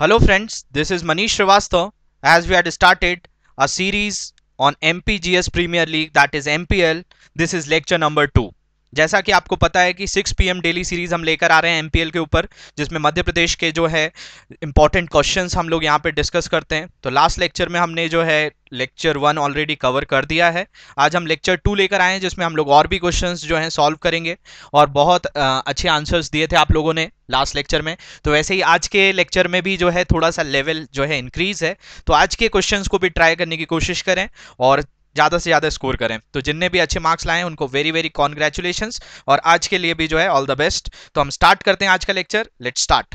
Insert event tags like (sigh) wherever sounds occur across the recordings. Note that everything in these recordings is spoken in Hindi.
Hello friends, this is Manish Srivastav. As we had started a series on MPGS Premier League that is MPL, this is lecture number 2. जैसा कि आपको पता है कि 6 पीएम डेली सीरीज हम लेकर आ रहे हैं एमपीएल के ऊपर जिसमें मध्य प्रदेश के जो है इंपॉर्टेंट क्वेश्चंस हम लोग यहाँ पे डिस्कस करते हैं तो लास्ट लेक्चर में हमने जो है लेक्चर वन ऑलरेडी कवर कर दिया है आज हम लेक्चर टू लेकर आए हैं जिसमें हम लोग और भी क्वेश्चन जो हैं सॉल्व करेंगे और बहुत अच्छे आंसर्स दिए थे आप लोगों ने लास्ट लेक्चर में तो वैसे ही आज के लेक्चर में भी जो है थोड़ा सा लेवल जो है इंक्रीज है तो आज के क्वेश्चन को भी ट्राई करने की कोशिश करें और ज़्यादा से ज़्यादा स्कोर करें तो जिनने भी अच्छे मार्क्स लाए उनको वेरी वेरी कॉन्ग्रेचुलेशन और आज के लिए भी जो है ऑल द बेस्ट तो हम स्टार्ट करते हैं आज का लेक्चर लेट स्टार्ट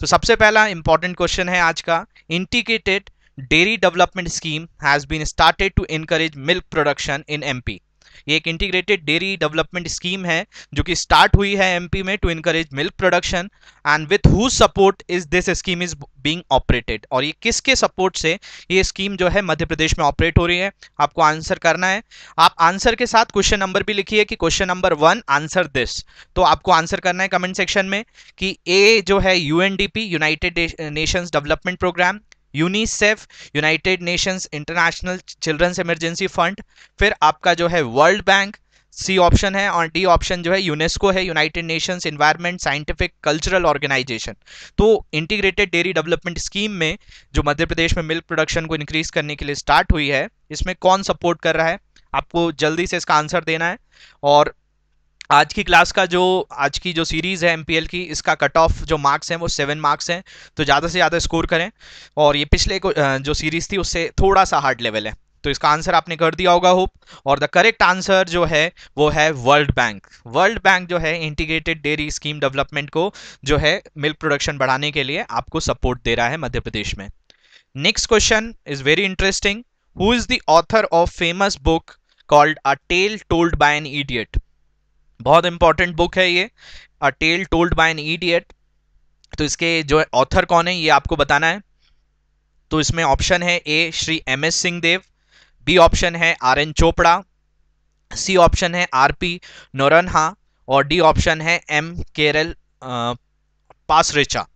तो सबसे पहला इंपॉर्टेंट क्वेश्चन है आज का integrated dairy development scheme has been started to encourage milk production in MP ये एक इंटीग्रेटेड डेयरी डेवलपमेंट स्कीम है जो कि स्टार्ट हुई है एमपी में to encourage milk production and with who support is this scheme is being operated और ये किसके सपोर्ट से ये स्कीम जो है मध्य प्रदेश में ऑपरेट हो रही है आपको आंसर करना है आप आंसर के साथ क्वेश्चन नंबर भी लिखिए कि question number one answer this तो आपको आंसर करना है कमेंट सेक्शन में कि ए जो है UNDP United Nations development programme UNICEF United Nations international children's emergency fund फिर आपका जो है वर्ल्ड बैंक सी ऑप्शन है और डी ऑप्शन जो है यूनेस्को है United Nations environment scientific cultural organization तो इंटीग्रेटेड डेयरी डेवलपमेंट स्कीम में जो मध्य प्रदेश में मिल्क प्रोडक्शन को इंक्रीज करने के लिए स्टार्ट हुई है इसमें कौन सपोर्ट कर रहा है आपको जल्दी से इसका आंसर देना है और आज की क्लास का जो आज की जो सीरीज़ है एम की इसका कट ऑफ जो मार्क्स हैं वो सेवन मार्क्स हैं तो ज़्यादा से ज़्यादा स्कोर करें और ये पिछले जो सीरीज़ थी उससे थोड़ा सा हार्ड लेवल है तो इसका आंसर आपने कर दिया होगा होप और द करेक्ट आंसर जो है वो है वर्ल्ड बैंक वर्ल्ड बैंक जो है इंटीग्रेटेड डेयरी स्कीम डेवलपमेंट को जो है मिल्क प्रोडक्शन बढ़ाने के लिए आपको सपोर्ट दे रहा है मध्य प्रदेश में next question is very interesting who is the author of famous book called a tale told by an idiot बहुत इंपॉर्टेंट बुक है ये a tale told by an idiot तो इसके जो ऑथर कौन है ये आपको बताना है तो इसमें ऑप्शन है A Shri M S Singhdeo B option है R N Chopra C option है आर पी नोरनहा और डी ऑप्शन है एम केरल पासरेचा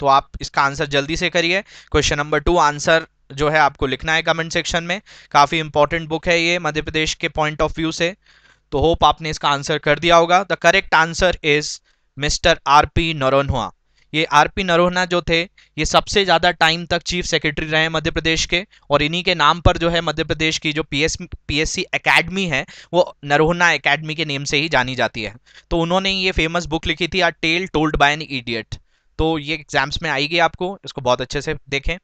तो आप इसका आंसर जल्दी से करिए क्वेश्चन नंबर टू आंसर जो है आपको लिखना है कमेंट सेक्शन में काफ़ी इंपॉर्टेंट बुक है ये मध्य प्रदेश के पॉइंट ऑफ व्यू से तो होप आपने इसका आंसर कर दिया होगा the correct answer is mister R P Noronha ये आर पी नरोहना जो थे ये सबसे ज़्यादा टाइम तक चीफ सेक्रेटरी रहे मध्य प्रदेश के और इन्हीं के नाम पर जो है मध्य प्रदेश की जो P S P S C academy है वो नरोहना अकेडमी के नेम से ही जानी जाती है तो उन्होंने ये फेमस बुक लिखी थी a tale told by an idiot तो ये एग्जाम्स में आएगी आपको इसको बहुत अच्छे से देखें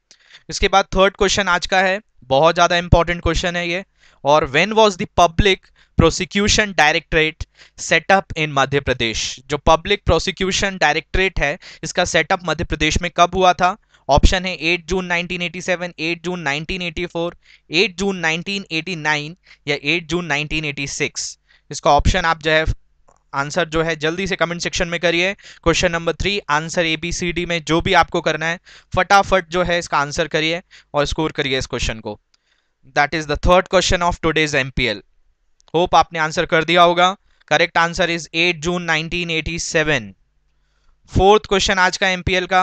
इसके बाद थर्ड क्वेश्चन आज का है बहुत ज़्यादा इंपॉर्टेंट क्वेश्चन है ये और when was the public prosecution directorate set up in Madhya Pradesh जो पब्लिक प्रोसिक्यूशन डायरेक्टरेट है इसका सेटअप मध्य प्रदेश में कब हुआ था ऑप्शन है 8 जून 1987, 8 जून 1984, 8 जून 1989 या 8 जून 1986 इसका ऑप्शन आप जो है आंसर जो है जल्दी से कमेंट सेक्शन में करिए question number three answer A B C D में जो भी आपको करना है फटाफट जो है इसका आंसर करिए और स्कोर करिए इस क्वेश्चन को that is the third question of today's M P L hope आपने आंसर कर दिया होगा correct answer is 8 June 1987 fourth question आज का एमपीएल का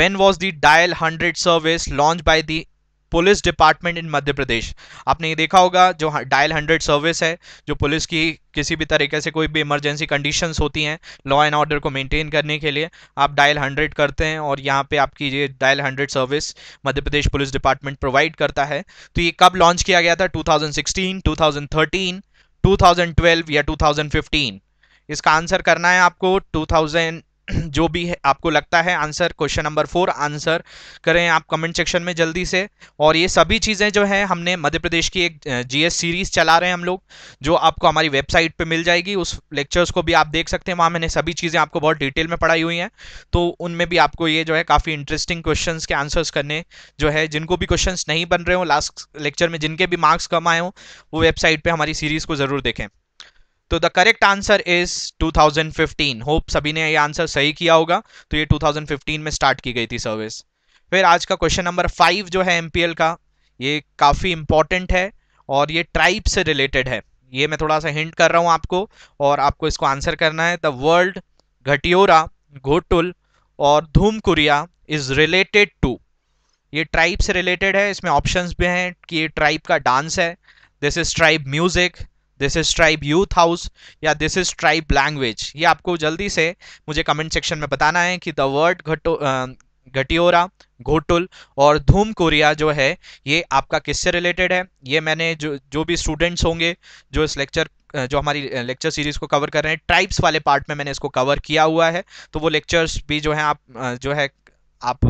when was the dial 100 service launch by the police department in Madhya Pradesh आपने ये देखा होगा जो डायल हंड्रेड सर्विस है जो पुलिस की किसी भी तरीके से कोई भी इमरजेंसी कंडीशन होती हैं लॉ एंड ऑर्डर को मेंटेन करने के लिए आप डायल हंड्रेड करते हैं और यहाँ पे आपकी ये dial hundred service Madhya Pradesh police department provide करता है तो ये कब लॉन्च किया गया था टू थाउजेंड 2012 या टू इसका आंसर करना है आपको टू (clears throat) जो भी है आपको लगता है answer question number four answer करें आप कमेंट सेक्शन में जल्दी से और ये सभी चीज़ें जो है हमने मध्य प्रदेश की एक जीएस सीरीज चला रहे हैं हम लोग जो आपको हमारी वेबसाइट पे मिल जाएगी उस लेक्चर्स को भी आप देख सकते हैं वहाँ मैंने सभी चीज़ें आपको बहुत डिटेल में पढ़ाई हुई हैं तो उनमें भी आपको ये जो है काफ़ी इंटरेस्टिंग क्वेश्चन के आंसर्स करने जो है जिनको भी क्वेश्चन नहीं बन रहे हों लास्ट लेक्चर में जिनके भी मार्क्स कम आए हों वो वेबसाइट पर हमारी सीरीज़ को ज़रूर देखें तो the correct answer is 2015 hope सभी ने ये आंसर सही किया होगा तो ये 2015 में स्टार्ट की गई थी सर्विस फिर आज का क्वेश्चन नंबर फाइव जो है एमपीएल का ये काफ़ी इंपॉर्टेंट है और ये ट्राइब से रिलेटेड है ये मैं थोड़ा सा हिंट कर रहा हूँ आपको और आपको इसको आंसर करना है द वर्ल्ड घटियोरा घोटुल और धूमकुरिया इज रिलेटेड टू ये ट्राइब से रिलेटेड है इसमें ऑप्शंस भी हैं कि ये ट्राइब का डांस है this is tribe music this is tribe youth house या दिस इज ट्राइब लैंग्वेज ये आपको जल्दी से मुझे कमेंट सेक्शन में बताना है कि द वर्ड घटो घटियोरा घोटुल और धूम कोरिया जो है ये आपका किससे रिलेटेड है ये मैंने जो जो भी स्टूडेंट्स होंगे जो इस लेक्चर जो हमारी लेक्चर सीरीज़ को कवर कर रहे हैं ट्राइब्स वाले पार्ट में मैंने इसको कवर किया हुआ है तो वो लेक्चर्स भी जो है आप जो है आप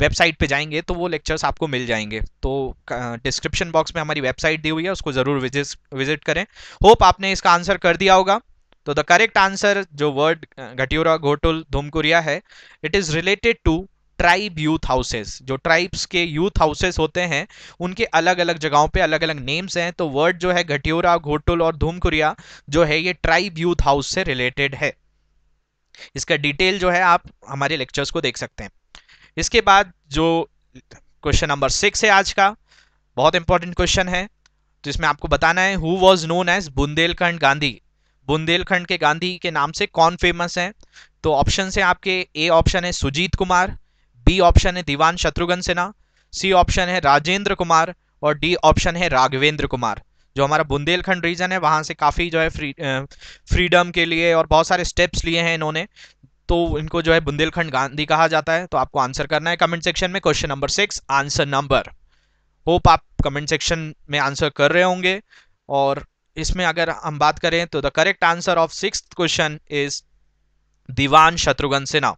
वेबसाइट पे जाएंगे तो वो लेक्चर्स आपको मिल जाएंगे तो डिस्क्रिप्शन बॉक्स में हमारी वेबसाइट दी हुई है उसको ज़रूर विजिट करें होप आपने इसका आंसर कर दिया होगा तो द करेक्ट आंसर जो वर्ड घटियोरा घोटुल धूमकुरिया है it is related to tribe youth houses जो ट्राइब्स के यूथ हाउसेस होते हैं उनके अलग अलग जगहों पे अलग अलग नेम्स हैं तो वर्ड जो है घटियोरा घोटुल और धूमकुरिया जो है ये ट्राइब यूथ हाउस से रिलेटेड है इसका डिटेल जो है आप हमारे लेक्चर्स को देख सकते हैं इसके बाद जो क्वेश्चन नंबर सिक्स है आज का बहुत इंपॉर्टेंट क्वेश्चन है तो इसमें आपको बताना है who was known as Bundelkhand Gandhi Bundelkhand के गांधी के नाम से कौन फेमस तो है तो ऑप्शन है आपके ए ऑप्शन है सुजीत कुमार बी ऑप्शन है दीवान शत्रुघ्न सिन्हा सी ऑप्शन है राजेंद्र कुमार और डी ऑप्शन है राघवेंद्र कुमार जो हमारा बुंदेलखंड रीजन है वहाँ से काफ़ी जो है फ्री फ्रीडम के लिए और बहुत सारे स्टेप्स लिए हैं इन्होंने तो इनको जो है बुंदेलखंड गांधी कहा जाता है तो आपको आंसर करना है कमेंट सेक्शन में question number six answer number hope आप कमेंट सेक्शन में आंसर कर रहे होंगे और इसमें अगर हम बात करें तो the correct answer of six question is Diwan Shatrughan Sinha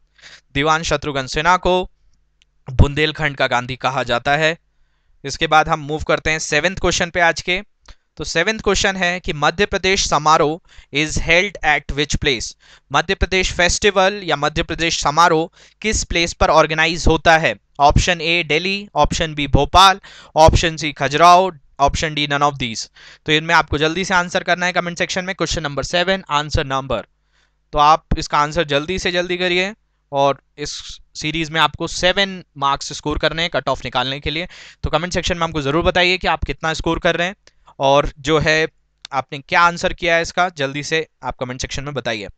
Diwan Shatrughan Sinha को बुंदेलखंड का गांधी कहा जाता है इसके बाद हम मूव करते हैं सेवेंथ क्वेश्चन पे आज के तो सेवेंथ क्वेश्चन है कि मध्य प्रदेश समारोह is held at which place Madhya Pradesh festival या मध्य प्रदेश समारोह किस प्लेस पर ऑर्गेनाइज होता है option A Delhi option B Bhopal option C Khajuraho option D none of these तो इनमें आपको जल्दी से आंसर करना है कमेंट सेक्शन में question number seven answer number तो आप इसका आंसर जल्दी से जल्दी करिए और इस सीरीज में आपको सेवन मार्क्स स्कोर करने हैं कट ऑफ निकालने के लिए तो कमेंट सेक्शन में आपको ज़रूर बताइए कि आप कितना स्कोर कर रहे हैं और जो है आपने क्या आंसर किया है इसका जल्दी से आप कमेंट सेक्शन में बताइए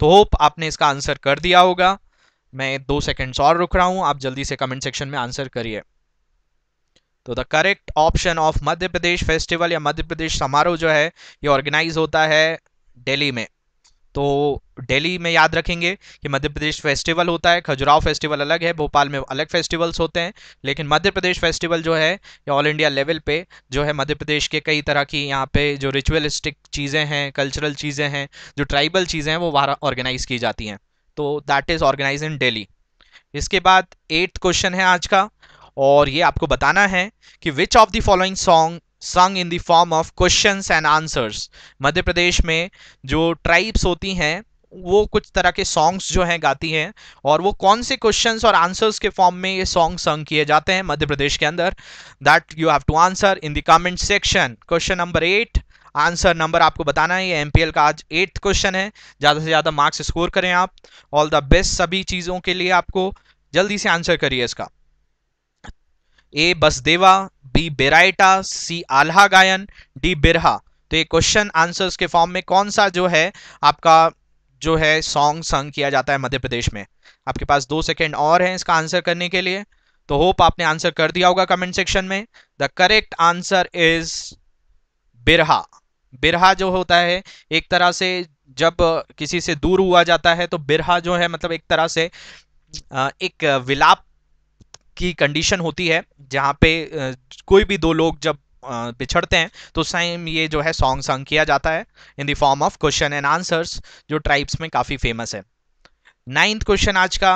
तो होप आपने इसका आंसर कर दिया होगा मैं दो सेकेंड्स और रुक रहा हूँ आप जल्दी से कमेंट सेक्शन में आंसर करिए तो the correct option of Madhya Pradesh festival या मध्य प्रदेश समारोह जो है ये ऑर्गेनाइज होता है दिल्ली में तो दिल्ली में याद रखेंगे कि मध्य प्रदेश फेस्टिवल होता है खजुराव फेस्टिवल अलग है भोपाल में अलग फेस्टिवल्स होते हैं लेकिन मध्य प्रदेश फेस्टिवल जो है ऑल इंडिया लेवल पे जो है मध्य प्रदेश के कई तरह की यहाँ पे जो रिचुअलिस्टिक चीज़ें हैं कल्चरल चीज़ें हैं जो ट्राइबल चीज़ें हैं वो वहाँ ऑर्गेनाइज की जाती हैं तो that is organize in Delhi इसके बाद एट्थ क्वेश्चन है आज का और ये आपको बताना है कि which of the following song sung in the form of questions and answers Madhya Pradesh में जो ट्राइब्स होती हैं वो कुछ तरह के सॉन्ग्स जो हैं गाती हैं और वो कौन से क्वेश्चंस और आंसर्स के फॉर्म में ये सॉन्ग संग किए जाते हैं मध्य प्रदेश के अंदर that you have to answer in the comment section question number eight answer number आपको बताना है ये एम का आज एट्थ क्वेश्चन है ज़्यादा से ज़्यादा मार्क्स स्कोर करें आप ऑल द बेस्ट सभी चीज़ों के लिए आपको जल्दी से आंसर करिए इसका A Basdeva B Beraita C Alha Gayan D बिरहा तो ये क्वेश्चन आंसर्स के फॉर्म में कौन सा जो है आपका जो है सॉन्ग संग किया जाता है मध्य प्रदेश में आपके पास दो सेकेंड और हैं इसका आंसर करने के लिए तो होप आपने आंसर कर दिया होगा कमेंट सेक्शन में the correct answer is Birha Birha जो होता है एक तरह से जब किसी से दूर हुआ जाता है तो बिरहा जो है मतलब एक तरह से एक विलाप की कंडीशन होती है जहाँ पे कोई भी दो लोग जब पिछड़ते हैं तो उस टाइम ये जो है सॉन्ग संग किया जाता है in the form of question and answers जो ट्राइब्स में काफ़ी फेमस है नाइन्थ क्वेश्चन आज का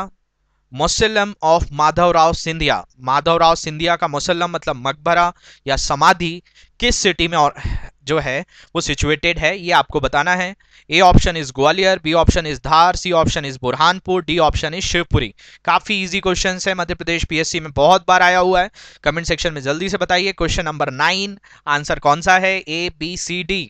मुसलम ऑफ माधवराव सिंधिया माधवराव सिंधिया का मुसलम मतलब मकबरा या समाधि किस सिटी में और जो है वो सिचुएटेड है ये आपको बताना है A option is Gwalior B option is Dhar C option is Burhanpur D option is Shivpuri काफ़ी इजी क्वेश्चन है मध्य प्रदेश पीएससी में बहुत बार आया हुआ है कमेंट सेक्शन में जल्दी से बताइए क्वेश्चन नंबर नाइन आंसर कौन सा है ए बी सी डी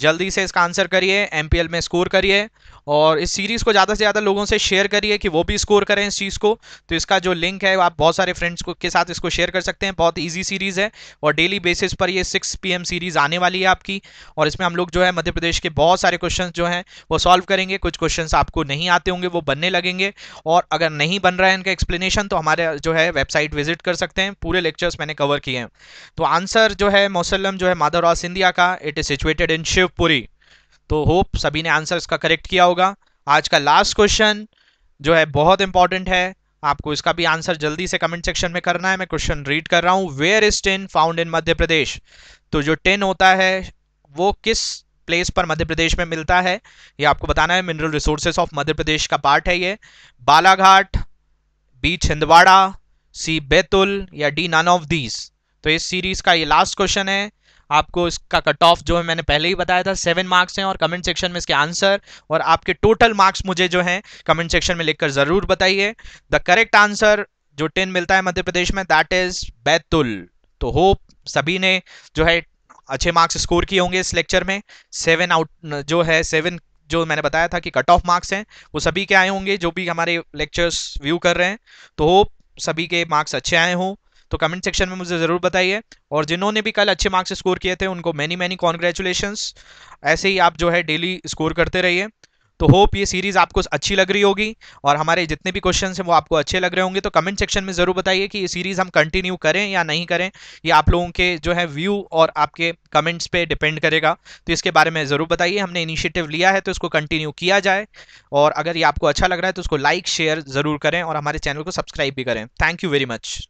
जल्दी से इसका आंसर करिए एम में स्कोर करिए और इस सीरीज़ को ज़्यादा से ज़्यादा लोगों से शेयर करिए कि वो भी स्कोर करें इस चीज़ को तो इसका जो लिंक है आप बहुत सारे फ्रेंड्स को के साथ इसको शेयर कर सकते हैं बहुत ईजी सीरीज़ है और डेली बेसिस पर ये सिक्स पी सीरीज़ आने वाली है आपकी और इसमें हम लोग जो है मध्य प्रदेश के बहुत सारे क्वेश्चन जो हैं वो सॉल्व करेंगे कुछ क्वेश्चन आपको नहीं आते होंगे वो बनने लगेंगे और अगर नहीं बन रहा है इनका एक्सप्लेनेशन तो हमारे जो है वेबसाइट विजिट कर सकते हैं पूरे लेक्चर्स मैंने कवर किए हैं तो आंसर जो है मौसलम जो है माधवराव सिंधिया का it is situated in Shiv Shivpuri तो होप सभी ने आंसर इसका करेक्ट किया होगा आज का लास्ट क्वेश्चन जो है बहुत इंपॉर्टेंट है आपको इसका भी आंसर जल्दी से कमेंट सेक्शन में करना है मैं क्वेश्चन रीड कर रहा हूँ where is tin found in Madhya Pradesh तो जो टेन होता है वो किस प्लेस पर मध्य प्रदेश में मिलता है ये आपको बताना है mineral resources of Madhya Pradesh का पार्ट है ये बालाघाट बी छिंदवाड़ा सी बैतुल या डी नन ऑफ दीज तो इस सीरीज का ये लास्ट क्वेश्चन है आपको इसका कट ऑफ जो है मैंने पहले ही बताया था सेवन मार्क्स हैं और कमेंट सेक्शन में इसके आंसर और आपके टोटल मार्क्स मुझे जो है कमेंट सेक्शन में लिखकर ज़रूर बताइए द करेक्ट आंसर जो टेन मिलता है मध्य प्रदेश में दैट इज़ बैतुल तो होप सभी ने जो है अच्छे मार्क्स स्कोर किए होंगे इस लेक्चर में सेवन आउट जो है सेवन जो मैंने बताया था कि कट ऑफ मार्क्स हैं वो सभी के आए होंगे जो भी हमारे लेक्चर्स व्यू कर रहे हैं तो होप सभी के मार्क्स अच्छे आए हों तो कमेंट सेक्शन में मुझे ज़रूर बताइए और जिन्होंने भी कल अच्छे मार्क्स स्कोर किए थे उनको मैनी मैनी कॉन्ग्रेचुलेशन ऐसे ही आप जो है डेली स्कोर करते रहिए तो होप ये सीरीज़ आपको अच्छी लग रही होगी और हमारे जितने भी क्वेश्चन हैं वो आपको अच्छे लग रहे होंगे तो कमेंट सेक्शन में ज़रूर बताइए कि ये सीरीज़ हम कंटिन्यू करें या नहीं करें ये आप लोगों के जो है व्यू और आपके कमेंट्स पे डिपेंड करेगा तो इसके बारे में ज़रूर बताइए हमने इनिशिएटिव लिया है तो इसको कंटिन्यू किया जाए और अगर ये आपको अच्छा लग रहा है तो उसको लाइक शेयर ज़रूर करें और हमारे चैनल को सब्सक्राइब भी करें थैंक यू वेरी मच